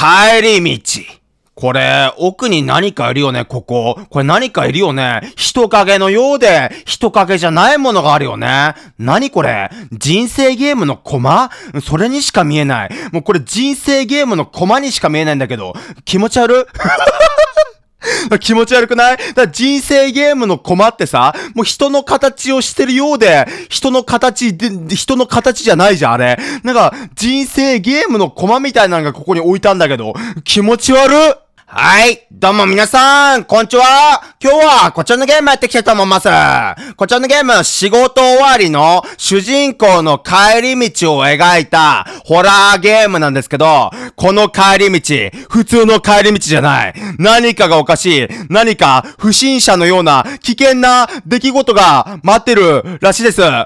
帰り道。これ、奥に何かいるよね、ここ。これ何かいるよね。人影のようで、人影じゃないものがあるよね。何これ人生ゲームのコマそれにしか見えない。もうこれ人生ゲームのコマにしか見えないんだけど、気持ち悪 気持ち悪くないだ人生ゲームの駒ってさ、もう人の形をしてるようで、人の形で、人の形じゃないじゃん、あれ。なんか、人生ゲームの駒みたいなのがここに置いたんだけど、気持ち悪っはい。どうも皆さん、こんにちは。今日はこちらのゲームやっていきたいと思います。こちらのゲーム、仕事終わりの主人公の帰り道を描いたホラーゲームなんですけど、この帰り道、普通の帰り道じゃない。何かがおかしい。何か不審者のような危険な出来事が待ってるらしいです。は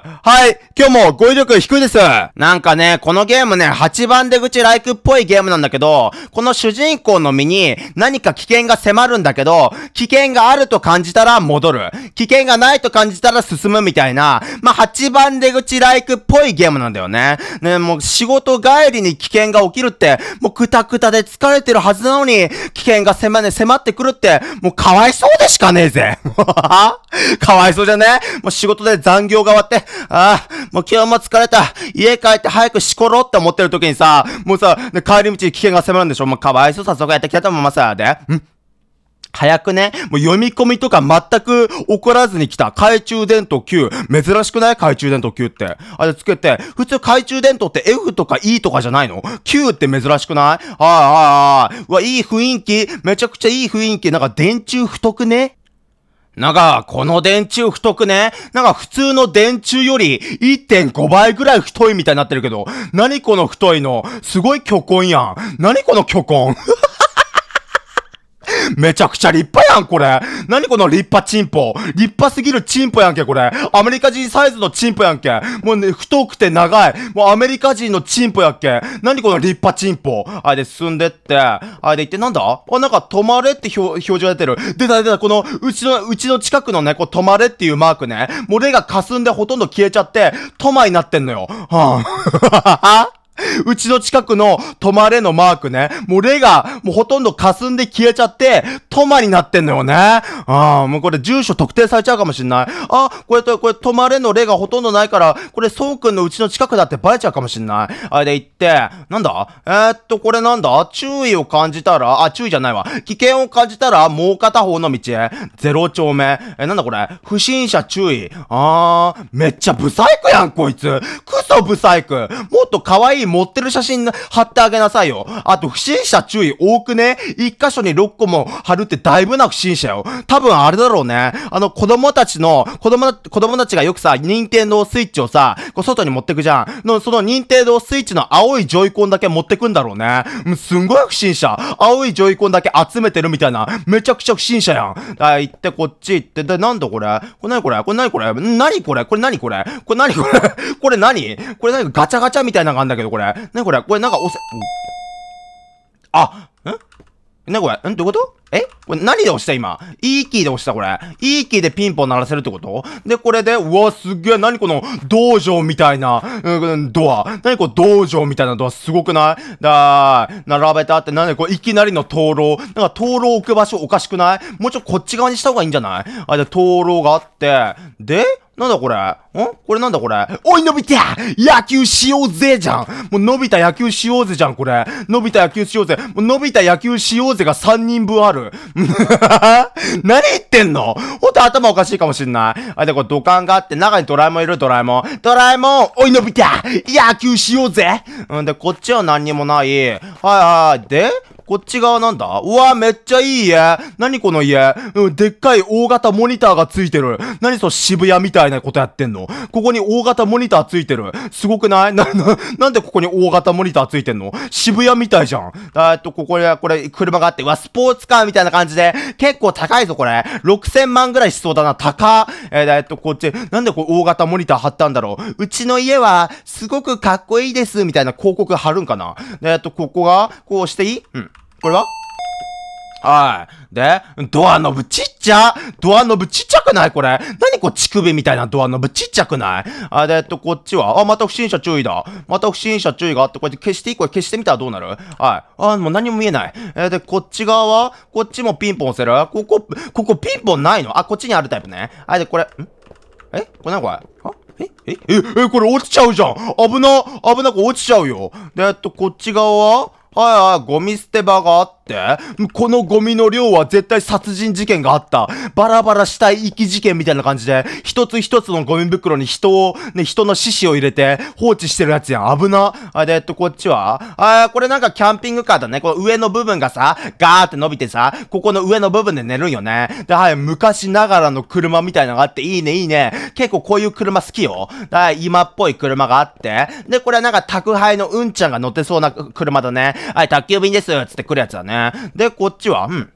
い。今日も語彙力低いです。なんかね、このゲームね、8番出口ライクっぽいゲームなんだけど、この主人公の身に何か危険が迫るんだけど、危険があると感じたら戻る。危険がないと感じたら進むみたいな、まあ、8番出口ライクっぽいゲームなんだよね。ね、もう仕事帰りに危険が起きるって、もうくたくたで疲れてるはずなのに、危険が迫,、ね、迫ってくるって、もうかわいそうでしかねえぜ。かわいそうじゃねもう仕事で残業が終わって、ああ、もう今日も疲れた。家帰って早くしころって思ってる時にさ、もうさ、帰り道に危険が迫るんでしょもうかわいそうさ、そこやってきたと思います。だん早くね、もう読み込みとか全く起こらずに来た。懐中電灯9。珍しくない懐中電灯9って。あれつけて、普通懐中電灯って F とか E とかじゃないの ?9 って珍しくないはいはいはい。うわ、いい雰囲気めちゃくちゃいい雰囲気。なんか電柱太くねなんか、この電柱太くねなんか普通の電柱より1.5倍ぐらい太いみたいになってるけど、何この太いのすごい巨根やん。何この巨根めちゃくちゃ立派やん、これ。何この立派チンポ。立派すぎるチンポやんけ、これ。アメリカ人サイズのチンポやんけ。もうね、太くて長い。もうアメリカ人のチンポやっけ。何この立派チンポ。あれで進んでって、あれで行ってなんだあ、なんか止まれって表示が出てる。出た出た、この、うちの、うちの近くのね、こう止まれっていうマークね。もう霊が霞んでほとんど消えちゃって、止まになってんのよ。はぁ、あ。うちの近くの止まれのマークね。もうレが、もうほとんど霞んで消えちゃって、止まになってんのよね。ああ、もうこれ住所特定されちゃうかもしんない。あ、これと、これ止まれのレがほとんどないから、これそうくんのうちの近くだってバレちゃうかもしんない。あれで行って、なんだえー、っと、これなんだ注意を感じたら、あ、注意じゃないわ。危険を感じたら、もう片方の道へ。ゼロ丁目。え、なんだこれ不審者注意。あー、めっちゃブサイクやん、こいつ。クソブサイク。もっと可愛い持ってる写真貼ってあげなさいよ。あと、不審者注意多くね一箇所に6個も貼るってだいぶな不審者よ。多分あれだろうね。あの、子供たちの、子供、子供たちがよくさ、任天堂スイッチをさ、こう外に持ってくじゃん。の、その任天堂スイッチの青いジョイコンだけ持ってくんだろうね。うすんごい不審者。青いジョイコンだけ集めてるみたいな。めちゃくちゃ不審者やん。あ、行って、こっち行って。で、なんだこれこれ何これこれ何これ何これこれ何これこれ何これこれ何これ何ガチャガチャみたいなのがあんだけど、これ。ねこれこれなんか押せ、あ、んなこれんってことえこれ何で押した今 ?E キーで押したこれ。E キーでピンポン鳴らせるってことで、これで、うわ、すげえ、何この、道場みたいな、うん、ドア。何これ道場みたいなドア、すごくないだー、並べたって、何でこれ、いきなりの灯籠。なんか灯籠置く場所おかしくないもうちょっとこっち側にした方がいいんじゃないあ、じゃ、灯籠があって、で、なんだこれんこれなんだこれおい、伸びた野球しようぜじゃんもう伸びた野球しようぜじゃん、これ。伸びた野球しようぜ。もう伸びた野球しようぜが3人分ある。何言ってんのほんと頭おかしいかもしんない。あ、で、これ土管があって、中にドラえもんいるドラえもん。ドラえもんおい、伸び太野球しようぜうんで、こっちは何にもない。はいはい。で、こっち側なんだうわ、めっちゃいい家。何この家。うん、でっかい大型モニターがついてる。何その渋谷みたいなことやってんのここに大型モニターついてる。すごくないな、な、なんでここに大型モニターついてんの渋谷みたいじゃん。えっと、ここに、これ、車があって、うわ、スポーツカーみたいな感じで、結構高いぞ、これ。6000万ぐらいしそうだな、高。えー、えっと、こっち、なんでこれ大型モニター貼ったんだろう。うちの家は、すごくかっこいいです、みたいな広告貼るんかな。えっと、ここが、こうしていいうん。これははい。で、ドアノブちっちゃドアノブちっちゃくないこれ。何こう乳首みたいなドアノブちっちゃくないあ、で、えっと、こっちはあ、また不審者注意だ。また不審者注意があって、こうやって消していいこれ消してみたらどうなるはい。あ、もう何も見えない。えー、で、こっち側はこっちもピンポン押せるここ、ここピンポンないのあ、こっちにあるタイプね。あ、で、これ、んえこれ何これあえええ、え、これ落ちちゃうじゃん危な、危なく落ちちゃうよ。で、えっと、こっち側ははいはい、ゴミ捨て場があっってこのゴミの量は絶対殺人事件があった。バラバラ死体遺棄事件みたいな感じで、一つ一つのゴミ袋に人を、ね、人の死死を入れて放置してるやつやん。危な。あ、で、えっと、こっちはあー、これなんかキャンピングカーだね。この上の部分がさ、ガーって伸びてさ、ここの上の部分で寝るんよね。で、はい、昔ながらの車みたいなのがあって、いいね、いいね。結構こういう車好きよ。はい、今っぽい車があって。で、これはなんか宅配のうんちゃんが乗ってそうな車だね。はい、宅急便です。つって来るやつだね。ね。で、こっちは、うん。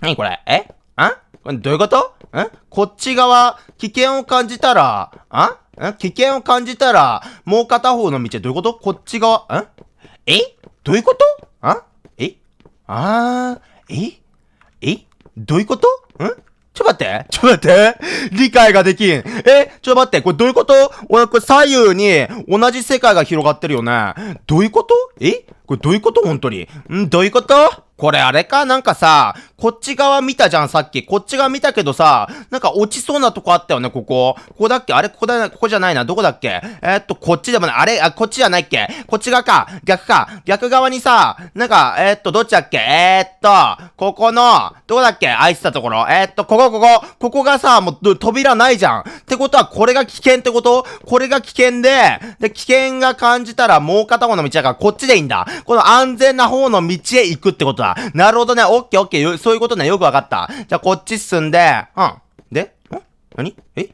何これえあどういうことんこっち側、危険を感じたら、あん危険を感じたら、もう片方の道どういうことこっち側、んえどういうことあえあー、ええどういうことんちょ待って。ちょ待って。理解ができん。えちょ待って。これどういうこと俺、これ左右に同じ世界が広がってるよね。どういうことえこれどういうこと本当に。んどういうことこれあれかなんかさ、こっち側見たじゃん、さっき。こっち側見たけどさ、なんか落ちそうなとこあったよね、ここ。ここだっけあれここだな、ここじゃないな。どこだっけえー、っと、こっちでもない。あれあ、こっちじゃないっけこっち側か。逆か。逆側にさ、なんか、えー、っと、どっちだっけえー、っと、ここの、どこだっけ空いてたところ。えっと、ここ、ここ。ここがさ、もう、扉ないじゃん。ってことは、これが危険ってことこれが危険で、で、危険が感じたら、もう片方の道だから、こっちでいいんだ。この安全な方の道へ行くってことだ。なるほどね。オッケーオッケー。そういうことね。よくわかった。じゃあ、こっち進んで、うん。で、ん何えん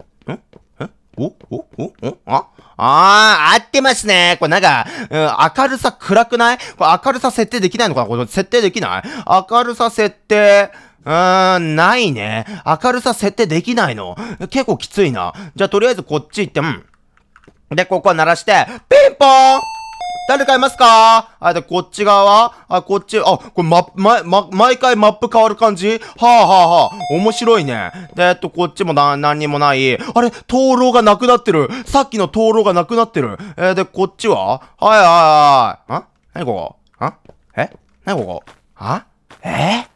おおおおああー、合ってますね。これなんか、うん、明るさ暗くないこれ明るさ設定できないのかなこれ設定できない明るさ設定、うーん、ないね。明るさ設定できないの。結構きついな。じゃあとりあえずこっち行って、うん。で、ここ鳴らして、ピンポーン誰かいますかあ、で、こっち側あ、こっち、あ、これマま、ま、毎回マップ変わる感じはあはあはあ。面白いね。で、えっと、こっちもな、何にもない。あれ灯籠がなくなってる。さっきの灯籠がなくなってる。えー、で、こっちははいはいはい。ん何ここんえ何ここあえ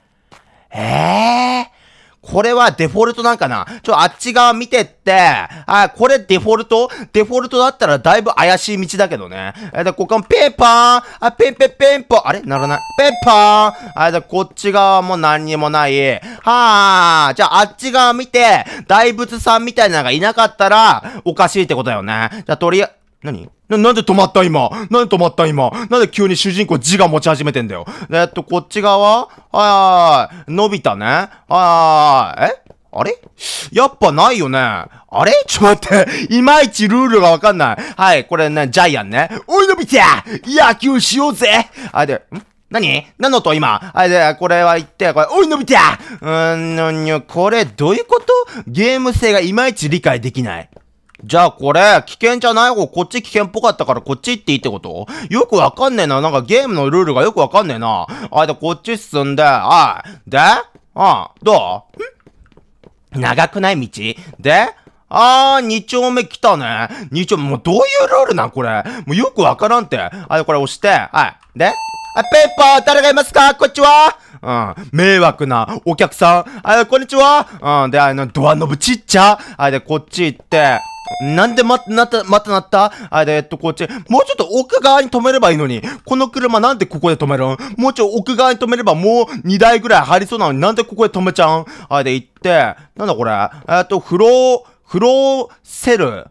ー、えーこれはデフォルトなんかなちょ、あっち側見てって、あ、これデフォルトデフォルトだったらだいぶ怪しい道だけどね。え、だ、ここペーパーあ、ペンペンペンポあれならない。ペーパーあ、だ、こっち側も何にもない。はあ、じゃああっち側見て、大仏さんみたいなのがいなかったら、おかしいってことだよね。じゃあ、とりあえず、何な、なんで止まった今なんで止まった今なんで急に主人公自我持ち始めてんだよえっと、こっち側はいはい。伸びたねはい。えあれやっぱないよね。あれちょっと待って。いまいちルールがわかんない。はい、これね、ジャイアンね。おい、伸びて野球しようぜあ、で、ん何何のと今あ、で、これは言って、これ、おい、伸びてうーん、これ、どういうことゲーム性がいまいち理解できない。じゃあこれ、危険じゃない方、こっち危険っぽかったからこっち行っていいってことよくわかんねえな。なんかゲームのルールがよくわかんねえな。あ、で、こっち進んで、あい。であどうん長くない道であー、二丁目来たね。二丁目、もうどういうルールなんこれ。もうよくわからんって。あ、で、これ押して、はい。であ、ペーパー、誰がいますかこっちはうん。迷惑なお客さん。あ、こんにちはうん。で、あの、ドアノブちっちゃ。あ、で、こっち行って。なんでま、なった、またなったあれ、えっと、こっち。もうちょっと奥側に止めればいいのに。この車なんでここで止めるんもうちょい奥側に止めればもう2台ぐらい入りそうなのになんでここで止めちゃうんあれで行って、なんだこれ。えっと、フロー、フローセル。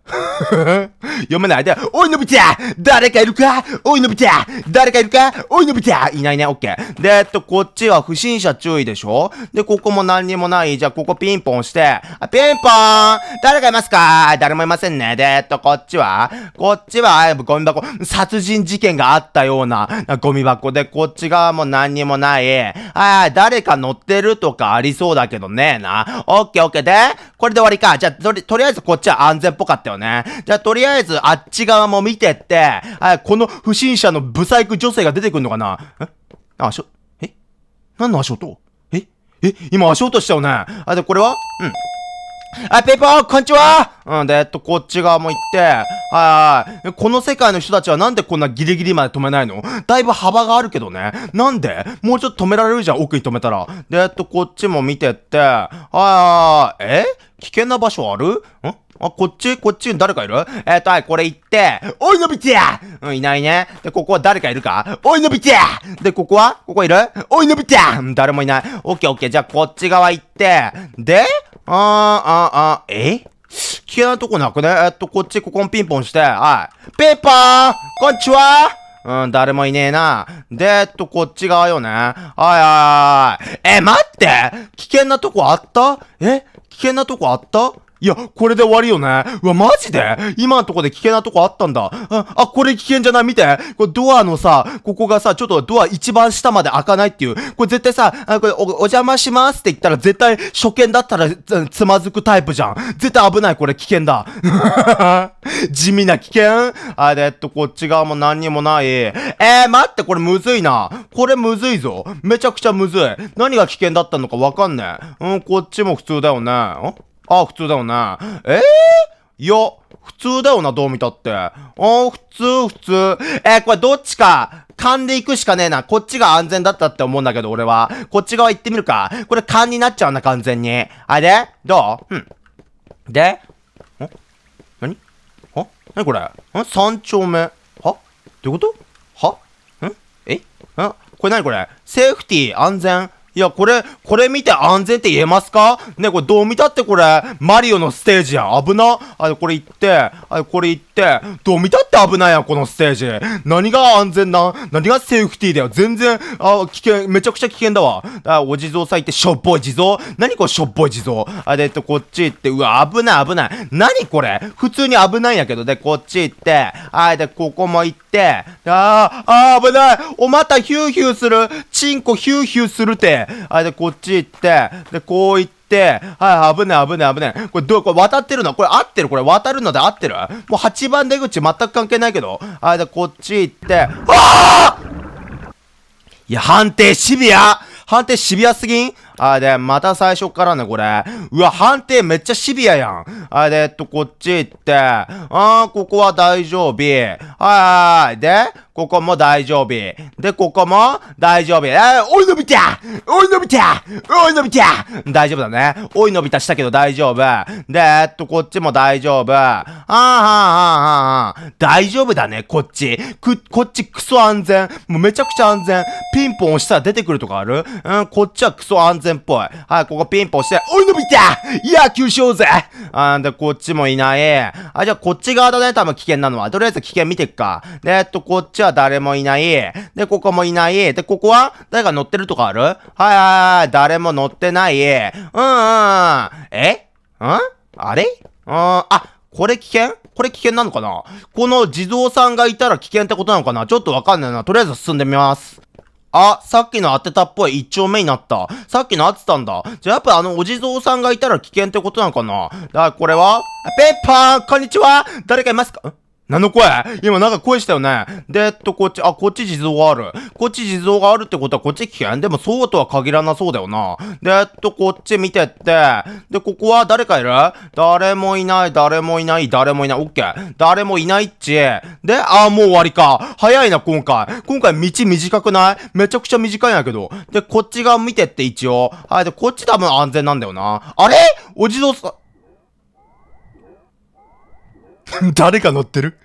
読めないで、おいのびちゃ。誰かいるかおいのびちゃ。誰かいるかおいのびちゃ。いないね、オッケー。で、えっと、こっちは不審者注意でしょで、ここも何にもない。じゃあ、ここピンポンして、あ、ピンポーン誰かいますか誰もいませんね。で、えっと、こっちはこっちは、ゴミ箱、殺人事件があったような、ゴミ箱で、こっち側も何にもない。ああ、誰か乗ってるとかありそうだけどねえな。オッケーオッケーで、これで終わりか。じゃあ、どれ、とりあえずこっちは安全っぽかったよね。じゃあとりあえずあっち側も見てって、はい、この不審者のブサイク女性が出てくんのかなえあ、しょ、え何の足音ええ今足音したよねあ、で、これはうん。あ、ペーパー、こんにちはうん、で、えっと、こっち側も行って、はいはい。この世界の人たちはなんでこんなギリギリまで止めないのだいぶ幅があるけどね。なんでもうちょっと止められるじゃん、奥に止めたら。で、えっと、こっちも見てって、はいはい。え危険な場所あるんあ、こっちこっちに誰かいるえっ、ー、と、はい、これ行って、おい、のびちゃうん、いないね。で、ここは誰かいるかおい、のびちゃで、ここはここいるおい、のびちゃうん、誰もいない。オッケーオッケー。じゃあ、こっち側行って、で、あー、あー、あー、え危険なとこなくねえっと、こっち、ここピンポンして、はい。ペーパーこんにちはうん、誰もいねえな。で、えっと、こっち側よね。はいはいはい。え、待って危険なとこあったえ危険なとこあったいや、これで終わりよね。うわ、マジで今のとこで危険なとこあったんだ。あ、あ、これ危険じゃない見て。これドアのさ、ここがさ、ちょっとドア一番下まで開かないっていう。これ絶対さ、あこれお邪魔しますって言ったら絶対初見だったらつまずくタイプじゃん。絶対危ない、これ危険だ。地味な危険あで、えっと、こっち側も何にもない。えー、待って、これむずいな。これむずいぞ。めちゃくちゃむずい。何が危険だったのかわかんねえ。うん、こっちも普通だよね。あ、普通だよね。えー、いや、普通だよな、どう見たって。ああ、普通、普通。えー、これどっちか、勘で行くしかねえな。こっちが安全だったって思うんだけど、俺は。こっち側行ってみるか。これ勘になっちゃうな、完全に。あれどううん。でん何は何これん三丁目。はどういうことはんえんこれ何これセーフティー、安全。いや、これ、これ見て安全って言えますかね、これどう見たってこれ、マリオのステージやん。危な。あこれ行って、あこれ行って、、どう見たって危ないやん、このステージ。何が安全な、何がセーフティーだよ。全然、あ、危険、めちゃくちゃ危険だわ。あ、お地蔵さん行って、しょっぽい地蔵何これしょっぽい地蔵あ、で、えっと、こっち行って、うわ、危ない危ない。何これ普通に危ないんやけど。で、こっち行って、あ、で、ここも行って、ああ、危ないお、またヒューヒューするチンコヒューヒューするて。あ、で、こっち行って、で、こう行って、、はい、危ない危ない危ない。これどう、これ渡ってるのこれ合ってるこれ渡るので合ってるもう8番出口全く関係ないけど。はい、じゃこっち行って、あいや、判定シビア判定シビアすぎんあで、また最初からね、これ。うわ、判定めっちゃシビアやん。あで、えっと、こっち行って。あー、ここは大丈夫。はーはい。で、ここも大丈夫。で、ここも大丈夫。えー、おい伸びたおい伸びたおい伸びた大丈夫だね。おい伸びたしたけど大丈夫。で、えっと、こっちも大丈夫。あーはーはーはー大丈夫だね、こっち。く、こっちクソ安全。もうめちゃくちゃ安全。ピンポン押したら出てくるとかあるうん、こっちはクソ安全っぽい。はい、ここピンポン押して、おい伸びた野球しようぜあーで、こっちもいない。あ、じゃあこっち側だね、多分危険なのは。とりあえず危険見てっか。で、えっと、こっちはは誰もいない。で、ここもいない。で、ここは誰か乗ってるとかあるはいはい、誰も乗ってない。うんうん。えんあれうん、あ、これ危険これ危険なのかなこの地蔵さんがいたら危険ってことなのかなちょっとわかんないな。とりあえず進んでみます。あ、さっきの当てたっぽい一丁目になった。さっきの当てたんだ。じゃあやっぱあのお地蔵さんがいたら危険ってことなのかなだからこれはペッパーこんにちは誰かいますかん何の声今なんか声したよね。で、えっと、こっち、あ、こっち地蔵がある。こっち地蔵があるってことはこっち危険でもそうとは限らなそうだよな。で、えっと、こっち見てって。で、ここは誰かいる誰もいない、誰もいない、誰もいない。オッケー。誰もいないっち。で、あ、もう終わりか。早いな、今回。今回道短くないめちゃくちゃ短いんやけど。で、こっち側見てって一応。はい、で、こっち多分安全なんだよな。あれお地蔵さん。誰が乗ってる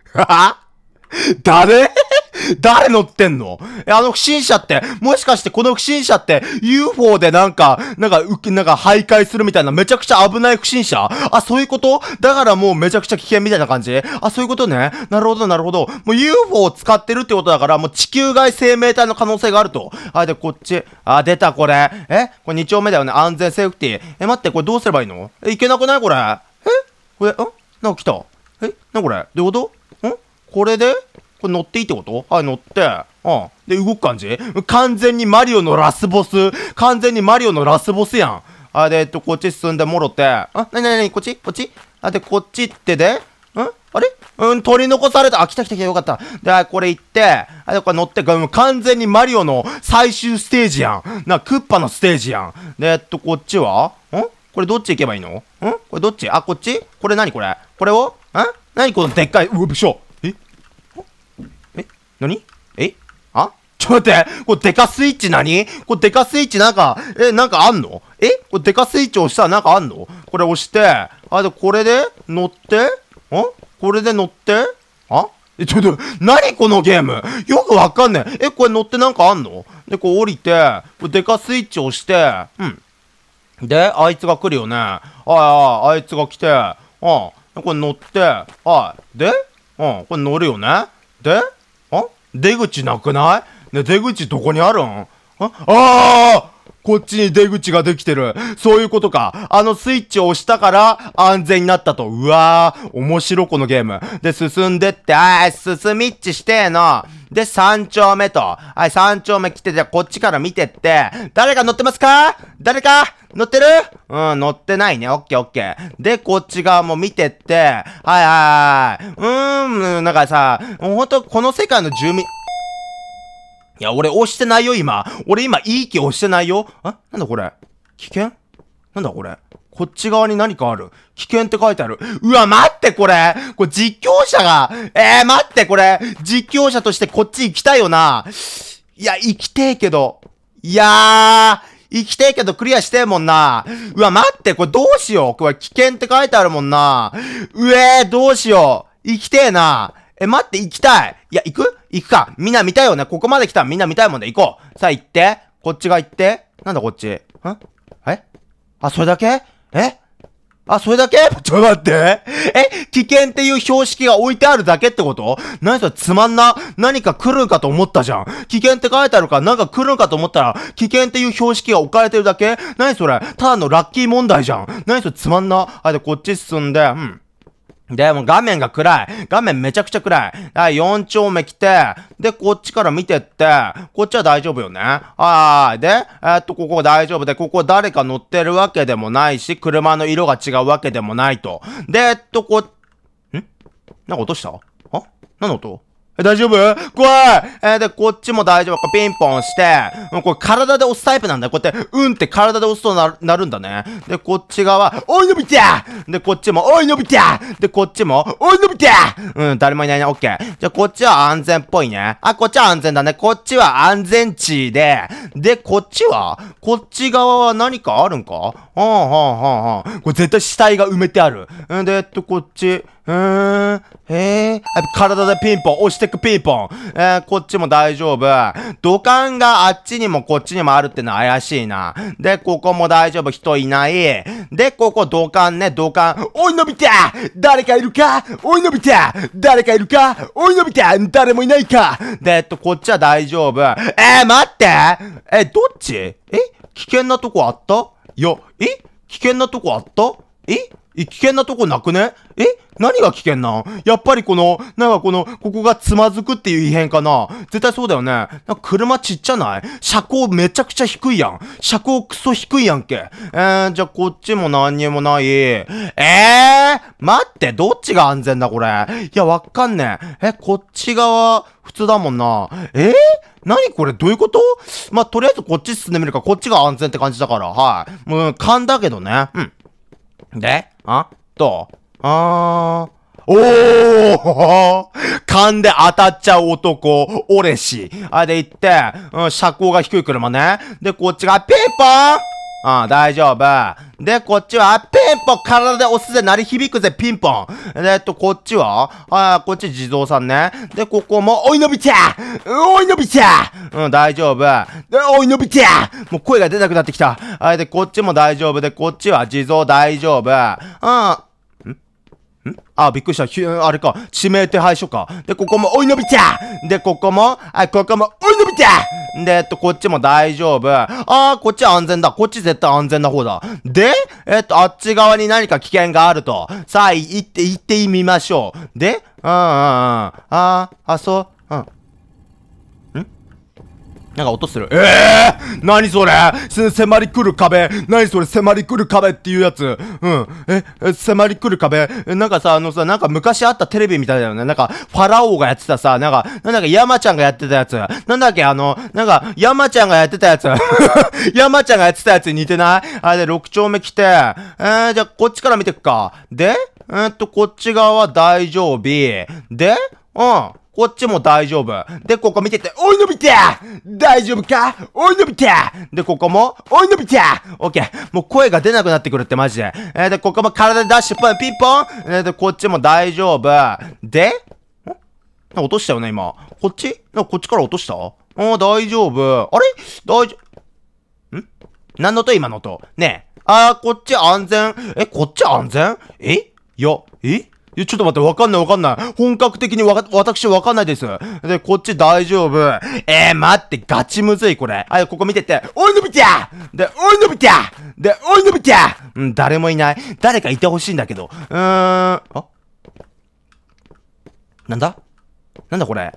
誰誰乗ってんのあの不審者って、もしかしてこの不審者って UFO でなんか、なんか、なんか徘徊するみたいなめちゃくちゃ危ない不審者あ、そういうことだからもうめちゃくちゃ危険みたいな感じあ、そういうことね。なるほど、なるほど。もう UFO を使ってるってことだから、もう地球外生命体の可能性があると。あ、で、こっち。あ、出た、これ。えこれ2丁目だよね。安全セーフティー。え、待って、これどうすればいいのえ、いけなくないこれ。えこれ、んなんか来た。えなこれどういうことんこれでこれ乗っていいってことはい、乗って。うん。で、動く感じ完全にマリオのラスボス。完全にマリオのラスボスやん。あ、で、えっと、こっち進んでもろて。あ、なになになにこっちこっちあ、で、こっち行ってで、んあれうん、取り残された。あ、来た来た来た。よかった。で、これ行って、あ、で、これ乗って、うん、完全にマリオの最終ステージやん。な、クッパのステージやん。で、えっと、こっちはんこれどっち行けばいいのんこれどっちあ、こっちこれ何これこれをん何このでっかい、うわ、びしょええ何えあちょっと待って、これデカスイッチ何これデカスイッチなんか、え、なんかあんのえこれデカスイッチ押したらなんかあんのこれ押して、あ、で、これで乗ってんこれで乗ってあえ、ちょっと、何このゲームよくわかんねえ。え、これ乗ってなんかあんので、こう降りて、これデカスイッチ押して、うん。で、あいつが来るよね。ああ、あいつが来て、ん。これ乗って、あで、ん。これ乗るよね。で、あ出口なくないね、出口どこにあるんあああこっちに出口ができてる。そういうことか。あのスイッチを押したから安全になったと。うわぁ、面白このゲーム。で、進んでって、あい、進みっちしてーの。で、三丁目と。はい、三丁目来てじゃあこっちから見てって、誰が乗ってますか誰か乗ってるうん、乗ってないね。オッケーオッケー。で、こっち側も見てって、はいはいはい。うーん、なんかさ、ほんとこの世界の住民、いや、俺押してないよ、今。俺今、いい気押してないよ。あなんだこれ危険なんだこれこっち側に何かある。危険って書いてある。うわ、待って、これ。これ実況者が、えー、待って、これ。実況者としてこっち行きたいよな。いや、行きてえけど。いやー、生きてえけどクリアしてえもんな。うわ、待って、これどうしよう。これ危険って書いてあるもんな。うえー、どうしよう。生きてえな。え、待って、行きたいいや、行く行くか。みんな見たいよね。ここまで来たらみんな見たいもんね。行こう。さあ行って。こっちが行って。なんだこっち。んえあ、それだけえあ、それだけちょ、待って。え危険っていう標識が置いてあるだけってこと何それつまんな。何か来るんかと思ったじゃん。危険って書いてあるから、なんか来るんかと思ったら、危険っていう標識が置かれてるだけ何それただのラッキー問題じゃん。何それつまんな。あ、で、こっち進んで、うん。で、も画面が暗い。画面めちゃくちゃ暗い。はい、4丁目来て、で、こっちから見てって、こっちは大丈夫よね。はい。で、えー、っと、ここ大丈夫で、ここ誰か乗ってるわけでもないし、車の色が違うわけでもないと。で、えっと、こ、んなんか落としたあ何の音大丈夫怖いえー、で、こっちも大丈夫ピンポンして、これ体で押すタイプなんだ。こうやって、うんって体で押すとななるんだね。で、こっち側、おい伸びてで、こっちも、おい伸びてで、こっちも、おい伸びてうん、誰もいないね。オッケー。じゃ、こっちは安全っぽいね。あ、こっちは安全だね。こっちは安全地で、で、こっちはこっち側は何かあるんかはん、はあはあはん。これ絶対死体が埋めてある。んで、えっと、こっち。うーん。えー、体でピンポン、押してくピンポン。えー、こっちも大丈夫。土管があっちにもこっちにもあるってのは怪しいな。で、ここも大丈夫。人いない。で、ここ土管ね、土管。おい、伸びて、誰かいるかおい、伸びて、誰かいるかおい、伸びて、誰もいないかで、えっと、こっちは大丈夫。えー、待ってえ、どっちえ危険なとこあったいや、え危険なとこあったえ危険なとこなくねえ何が危険なやっぱりこの、なんかこの、ここがつまずくっていう異変かな絶対そうだよね。なんか車ちっちゃない車高めちゃくちゃ低いやん。車高クソ低いやんけ。えー、じゃあこっちも何にもない。えー、待って、どっちが安全だこれ。いや、わかんねえ。え、こっち側、普通だもんな。えー、何これどういうことまあ、とりあえずこっち進んでみるか。こっちが安全って感じだから。はい。もう、勘だけどね。うん。であどうあー。おー 勘で当たっちゃう男、俺し。あれで行って、うん、車高が低い車ね。で、こっちがピーポーうん、大丈夫。で、こっちは、ピンポン体で押すぜ鳴り響くぜピンポンえっと、こっちはああ、こっち地蔵さんね。で、ここも、おいのびちゃおいのびちゃうん、大丈夫。で、おいのびちゃもう声が出なくなってきた。あで、こっちも大丈夫。で、こっちは地蔵大丈夫。うん。んあ、びっくりした。ひあれか。致名手配書か。で、ここも、おい伸びちゃで、ここも、あ、ここも、おい伸びちゃんで、えっと、こっちも大丈夫。あー、こっち安全だ。こっち絶対安全な方だ。で、えっと、あっち側に何か危険があると。さあ、行って、行ってみましょう。で、うんうんうん。あー、あ、そう、なんか音する。ええー、何それ迫り来る壁何それ迫り来る壁っていうやつうん。え、え迫り来る壁え、なんかさ、あのさ、なんか昔あったテレビみたいだよね。なんか、ファラオがやってたさ、なんか、なんだっけ、山ちゃんがやってたやつ。なんだっけ、あの、なんか、山ちゃんがやってたやつ。山ちゃんがやってたやつに似てないあれで、6丁目来て。えー、じゃあ、こっちから見てくか。でえー、っと、こっち側は大丈夫。でうん。こっちも大丈夫。で、ここ見てて、おい伸びて大丈夫かおい伸びてで、ここも、おい伸びてオッケー。もう声が出なくなってくるってマジで。えー、で、ここも体ダッシュポン、ピンポンえー、で、こっちも大丈夫。で、ん落としたよね、今。こっちなこっちから落としたああ、大丈夫。あれ大丈夫。ん何の音今の音。ねえ。あー、こっち安全。え、こっち安全えいや、えいや、ちょっと待って、わかんないわかんない。本格的にわか、私わかんないです。で、こっち大丈夫。えー、待って、ガチむずい、これ。はい、ここ見てって。おい、のびちゃんで、おい、のびちゃんで、おい、のびちゃんうん、誰もいない。誰かいてほしいんだけど。うーん、あなんだなんだこれ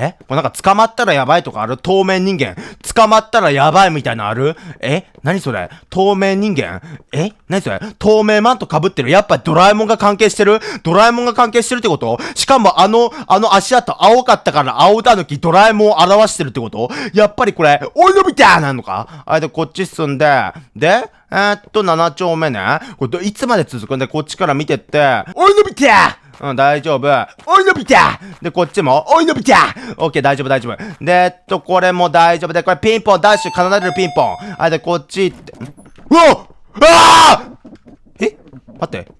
えこれなんか捕まったらやばいとかある透明人間。捕まったらやばいみたいなあるえ何それ透明人間え何それ透明マント被ってるやっぱドラえもんが関係してるドラえもんが関係してるってことしかもあの、あの足跡青かったから青たぬきドラえもんを表してるってことやっぱりこれ、おいのび太なのかあれでこっち進んで、で、えー、っと、7丁目ね。これ、いつまで続くんで、こっちから見てって、おいのび太うん、大丈夫。おい、のびゃで、こっちも、おい、のびゃオッケー、大丈夫、大丈夫。で、えっと、これも大丈夫で、これピンポン、ダッシュ、奏でるピンポン。あ、で、こっちって、うわああえ待って。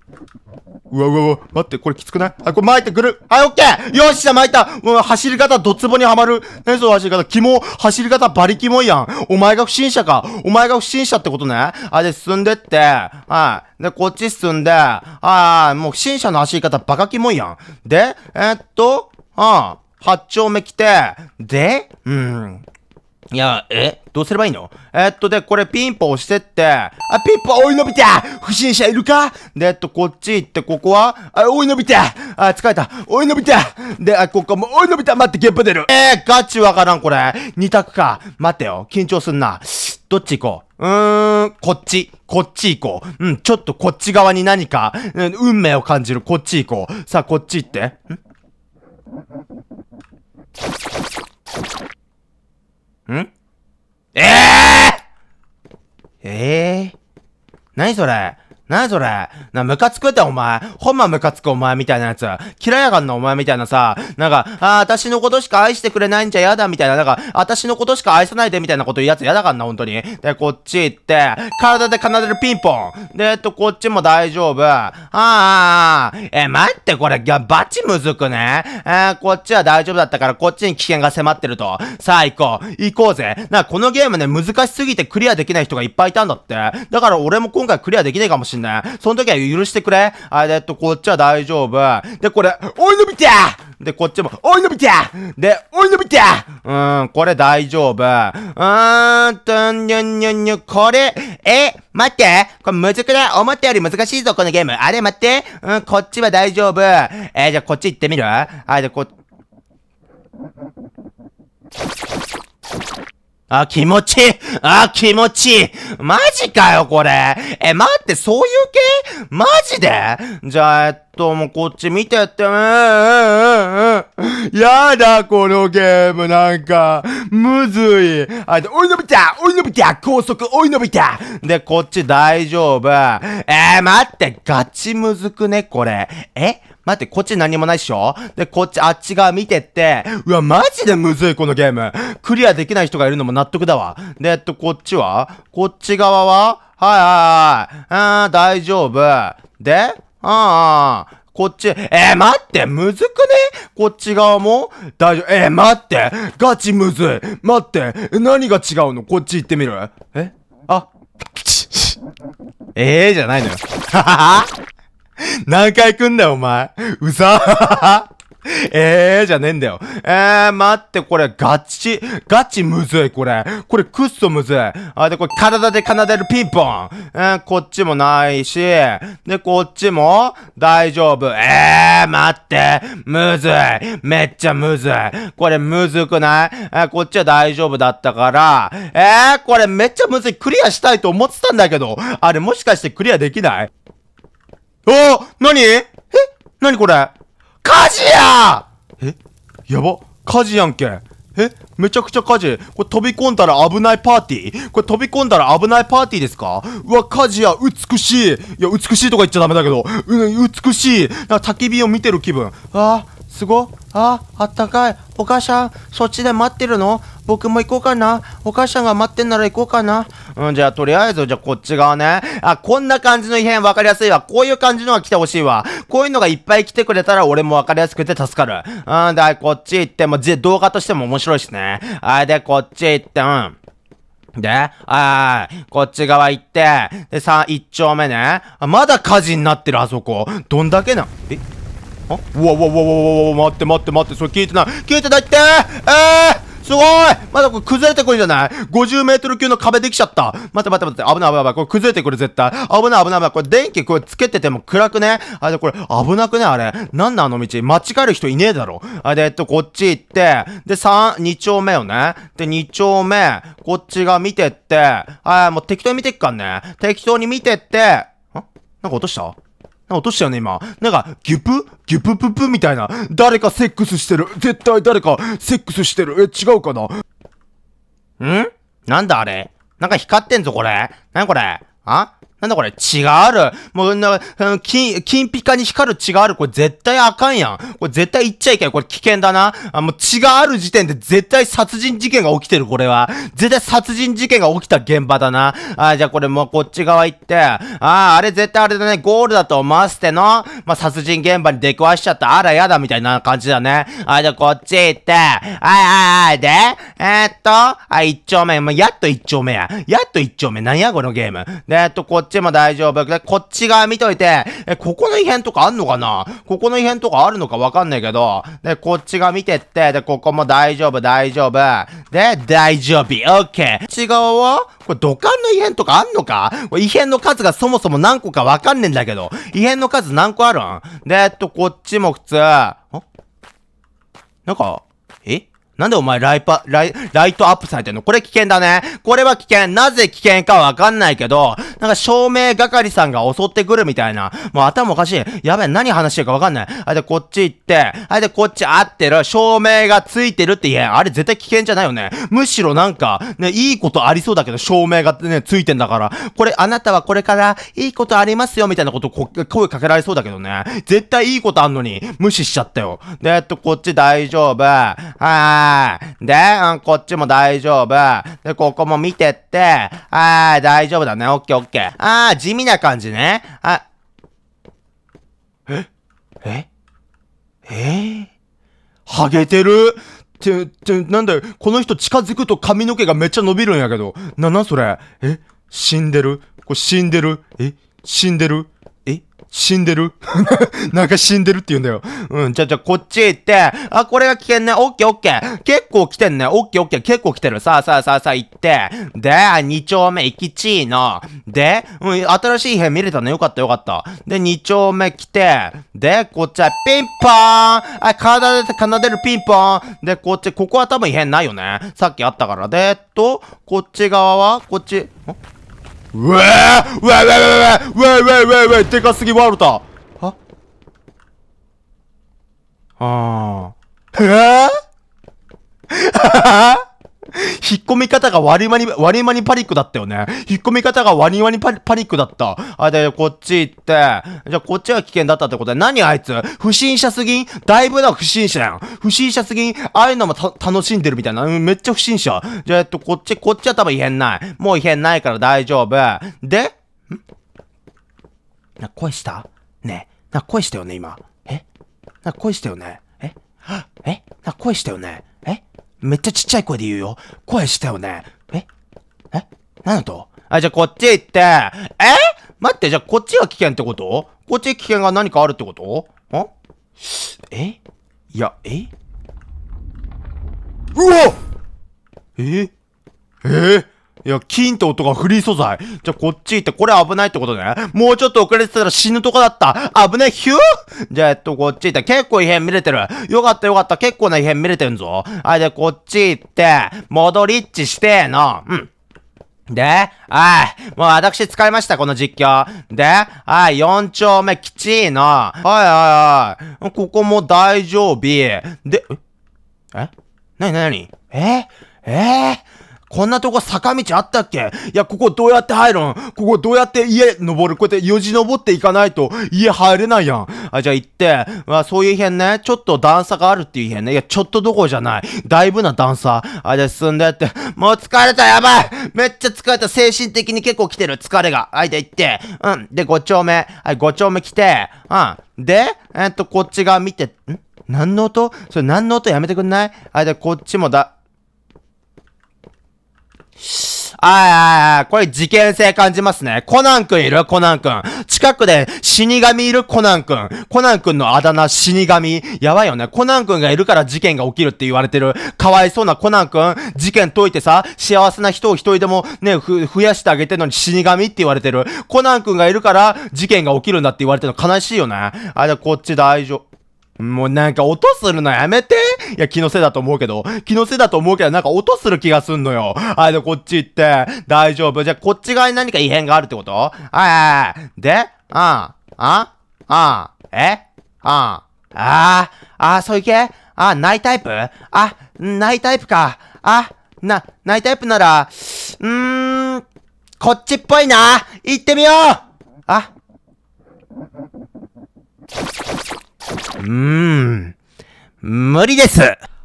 うわうわうわ、待って、これきつくないあ、これ巻いてくるはい、オッケーよっしゃ、巻いたう走り方、ドツボにはまる。何その走り方キモ走り方、馬力もいやん。お前が不審者かお前が不審者ってことねあ、で、進んでって、はい。で、こっち進んで、ああ、もう不審者の走り方、バカキモいやん。で、えー、っと、ああ、八丁目来て、で、うん。いや、えどうすればいいのえー、っと、で、これピンポ押してって、あ、ピンポ追おいのびて不審者いるかで、えっと、こっち行って、ここはあ、おいのびてあ、疲れた。おいのびてで、あ、ここも、おいのびて待って、ゲップ出る。えー、ガチわからん、これ。二択か。待てよ。緊張すんな。どっち行こううーん、こっち。こっち行こう。うん、ちょっとこっち側に何か、うん、運命を感じる。こっち行こう。さあ、こっち行って。んんええー、ええー、何それなにそれな、ムカつくってお前。ほんまムカつくお前みたいなやつ。嫌いやがんなお前みたいなさ。なんか、あ、私のことしか愛してくれないんじゃやだみたいな。なんか、私のことしか愛さないでみたいなこと言うやつやだかんな、ほんとに。で、こっち行って、体で奏でるピンポン。で、えっと、こっちも大丈夫。ああえ、待って、これ、バチむずくね。えー、こっちは大丈夫だったから、こっちに危険が迫ってると。さあ、行こう。行こうぜ。な、このゲームね、難しすぎてクリアできない人がいっぱいいたんだって。だから俺も今回クリアできねえかもしれない。しんない。その時は許してくれ。あ、れだと、こっちは大丈夫。で、これ、おいのびてで、こっちも、おいのびてで、おいのびてうーん、これ大丈夫。うーんと、にょにょにょ、これ、え、待ってこれむずくない思ったより難しいぞ、このゲーム。あれ、待ってうん、こっちは大丈夫。えー、じゃあこっち行ってみるはい、で、ゃあこっ、あ、気持ちいい。あ、気持ちいい。マジかよ、これ。え、待って、そういう系マジでじゃあ、えっと、もうこっち見てって。うん、うん、うん。やだ、このゲーム、なんか、むずい。あ、で、おい伸びた追い伸びた高速、追い伸びたで、こっち大丈夫。えー、待って、ガチむずくね、これ。え待って、こっち何もないっしょで、こっちあっち側見てって、うわ、マジでむずい、このゲーム。クリアできない人がいるのも納得だわ。で、えっと、こっちはこっち側ははいはいはい。うー、ん、大丈夫。でうーん。こっち、えー、待って、むずくねこっち側も大丈夫。えー、待って、ガチむずい。待って、何が違うのこっち行ってみるえあ、え えー、じゃないのよ。ははは。何回来んだよ、お前。うざええー、じゃねえんだよ。えー、待って、これ、ガチ、ガチむずい、これ。これ、くっそむずい。あ、で、これ、体で奏でるピンポン。えー、こっちもないし、で、こっちも、大丈夫。えー、待って、むずい。めっちゃむずい。これ、むずくないえー、こっちは大丈夫だったから。えー、これ、めっちゃむずい。クリアしたいと思ってたんだけど。あれ、もしかしてクリアできないおぉ何え何これ火事やえやば火事やんけ。えめちゃくちゃ火事。これ飛び込んだら危ないパーティーこれ飛び込んだら危ないパーティーですかうわ、火事や、美しい。いや、美しいとか言っちゃダメだけど、うん、美しい。なんか焚き火を見てる気分。ああ、すごあ、あったかい。お母さん、そっちで待ってるの僕も行こうかな。お母さんが待ってんなら行こうかな。うん、じゃあとりあえず、じゃあこっち側ね。あ、こんな感じの異変分かりやすいわ。こういう感じのが来てほしいわ。こういうのがいっぱい来てくれたら俺も分かりやすくて助かる。うん、で、こっち行っても、動画としても面白いしね。あ、で、こっち行って、うん。で、あい。こっち側行って、で、さ、一丁目ね。あ、まだ火事になってる、あそこ。どんだけな、えあうわうわうわうわうわ待って待って待ってそれ聞いてない聞いてないってえーすごいまだこれ崩れてくるんじゃない ?50 メートル級の壁できちゃった。待って待って待って、危ない危ない危ない。これ崩れてくる絶対。危ない危ない危ない。これ電気これつけてても暗くねあれこれ危なくねあれ。なんだあの道。間違える人いねえだろ。あれ、えっと、こっち行って、で、3、2丁目よね。で、2丁目、こっちが見てって、あもう適当に見てっかんね。適当に見てって、んなんか落とした落としたよね、今。なんか、ギュプギュプププみたいな。誰かセックスしてる。絶対誰かセックスしてる。え、違うかなんなんだあれなんか光ってんぞ、これ。なにこれあなんだこれ血があるもうな、金、金ピカに光る血があるこれ絶対あかんやん。これ絶対言っちゃいけん。これ危険だな。あ、もう血がある時点で絶対殺人事件が起きてる、これは。絶対殺人事件が起きた現場だな。あ、じゃあこれもうこっち側行って。ああ、れ絶対あれだね。ゴールだと思わせての。まあ、殺人現場に出くわしちゃった。あらやだ、みたいな感じだね。あ、じゃあこっち行って。あああで、えー、っと、あ、一丁目。まうやっと一丁目や。やっと一丁目。なんや、このゲーム。で、えっと、こっっちも大丈夫。で、こっち側見といて、え、ここの異変とかあんのかなここの異変とかあるのかわかんないけど、で、こっち側見てって、で、ここも大丈夫、大丈夫。で、大丈夫、オッケー。こっち側はこれ土管の異変とかあんのか異変の数がそもそも何個かわかんねえんだけど、異変の数何個あるんで、えっと、こっちも普通、あなんか、えなんでお前ライパ、ライ、ライトアップされてんのこれ危険だね。これは危険。なぜ危険かわかんないけど、なんか照明係さんが襲ってくるみたいな。もう頭おかしい。やべえ、何話してるかわかんない。あれでこっち行って、あれでこっち合ってる。照明がついてるって言え。あれ絶対危険じゃないよね。むしろなんか、ね、いいことありそうだけど、照明がね、ついてんだから。これ、あなたはこれから、いいことありますよ、みたいなことこ、声かけられそうだけどね。絶対いいことあんのに、無視しちゃったよ。で、えっと、こっち大丈夫。はーい。で、うん、こっちも大丈夫。で、ここも見てって、はーい、大丈夫だね。オッケーオッっけあー、地味な感じね。あ、えええー、ハゲてるって、って、なんだよ、この人近づくと髪の毛がめっちゃ伸びるんやけど。な、な、それ。え死んでるこれ死んでるえ死んでる死んでる なんか死んでるって言うんだよ。うん、じゃじゃこっち行って、あ、これが危険ね。オッケーオッケー。結構来てんね。オッケーオッケー。結構来てる。さあさあさあさあ行って。で、2丁目行きちーの。で、うん、新しい部屋見れたね。よかったよかった。で、2丁目来て。で、こっちはピンポーンあ、体で奏でるピンポーンで、こっち、ここは多分異変ないよね。さっきあったから。で、えっと、こっち側はこっち、うわーうわーうわーうわーうわーうわーうわーでかすぎワルタはあー。はー、ははは引っ込み方がワニワニ、ワニワニパニックだったよね。引っ込み方がワニワニパニックだった。あ、で、こっち行って、じゃあこっちが危険だったってことで、何あいつ不審者すぎんだいぶな不審者やん。不審者すぎんああいうのも楽しんでるみたいな。うん、めっちゃ不審者。じゃあ、えっと、こっち、こっちは多分異変ない。もう異変ないから大丈夫。で、んな、声したねな、声したよね、今。えな、声したよねえ えな、声したよねめっちゃちっちゃい声で言うよ。声したよね。ええ何だとあ、じゃあこっち行って。え待って、じゃあこっちが危険ってことこっち危険が何かあるってことんえいや、えうわえええいや、金って音がフリー素材。じゃ、こっち行って、これ危ないってことね。もうちょっと遅れてたら死ぬとこだった。危ないヒューじゃあ、えっと、こっち行って、結構異変見れてる。よかったよかった。結構な異変見れてんぞ。はい、で、こっち行って、戻りっちしての。うん。で、はい。もう私使いました、この実況。で、はい、4丁目、きちいの。はいはいはい。ここも大丈夫。で、ええなになにええーこんなとこ坂道あったっけいや、ここどうやって入るんここどうやって家登るこうやってよじ登っていかないと家入れないやん。あ、じゃあ行って、まあそういう辺ね、ちょっと段差があるっていう辺ね。いや、ちょっとどころじゃない。だいぶな段差。あ、じゃあ進んでって。もう疲れたやばいめっちゃ疲れた精神的に結構来てる疲れが。あ、じゃあ行って。うん。で、5丁目。はい、5丁目来て。うん。で、えっと、こっち側見て、ん何の音それ何の音やめてくんないあ、じゃあこっちもだ、あーあー、これ事件性感じますね。コナンくんいるコナンくん。近くで死神いるコナンくん。コナンくんのあだ名死神。やばいよね。コナンくんがいるから事件が起きるって言われてる。かわいそうなコナンくん。事件解いてさ、幸せな人を一人でもね、ふ、増やしてあげてるのに死神って言われてる。コナンくんがいるから事件が起きるんだって言われてるの悲しいよね。あ、じゃこっち大丈夫。もうなんか音するのやめていや、気のせいだと思うけど、気のせいだと思うけど、なんか音する気がすんのよ。はい、で、こっち行って、大丈夫。じゃこっち側に何か異変があるってことはい、で、あん、あん、あん、えあん、ああそういけあ、ないタイプあ、ないタイプか。あ、な、ないタイプなら、んーん、こっちっぽいな行ってみようあうーん。無理です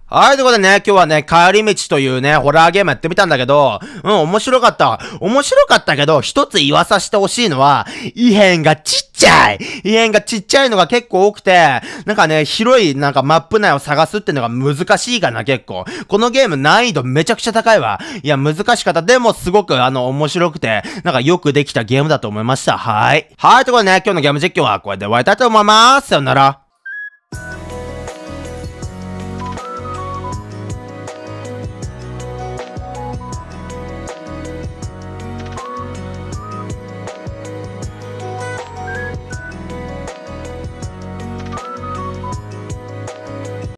はい、ということでね、今日はね、帰り道というね、ホラーゲームやってみたんだけど、うん、面白かった。面白かったけど、一つ言わさせてほしいのは、異変がちっちゃい異変がちっちゃいのが結構多くて、なんかね、広いなんかマップ内を探すってのが難しいかな、結構。このゲーム難易度めちゃくちゃ高いわ。いや、難しかった。でも、すごくあの、面白くて、なんかよくできたゲームだと思いました。はい。はい、ということでね、今日のゲーム実況はこれで終わりたいと思います。さよなら。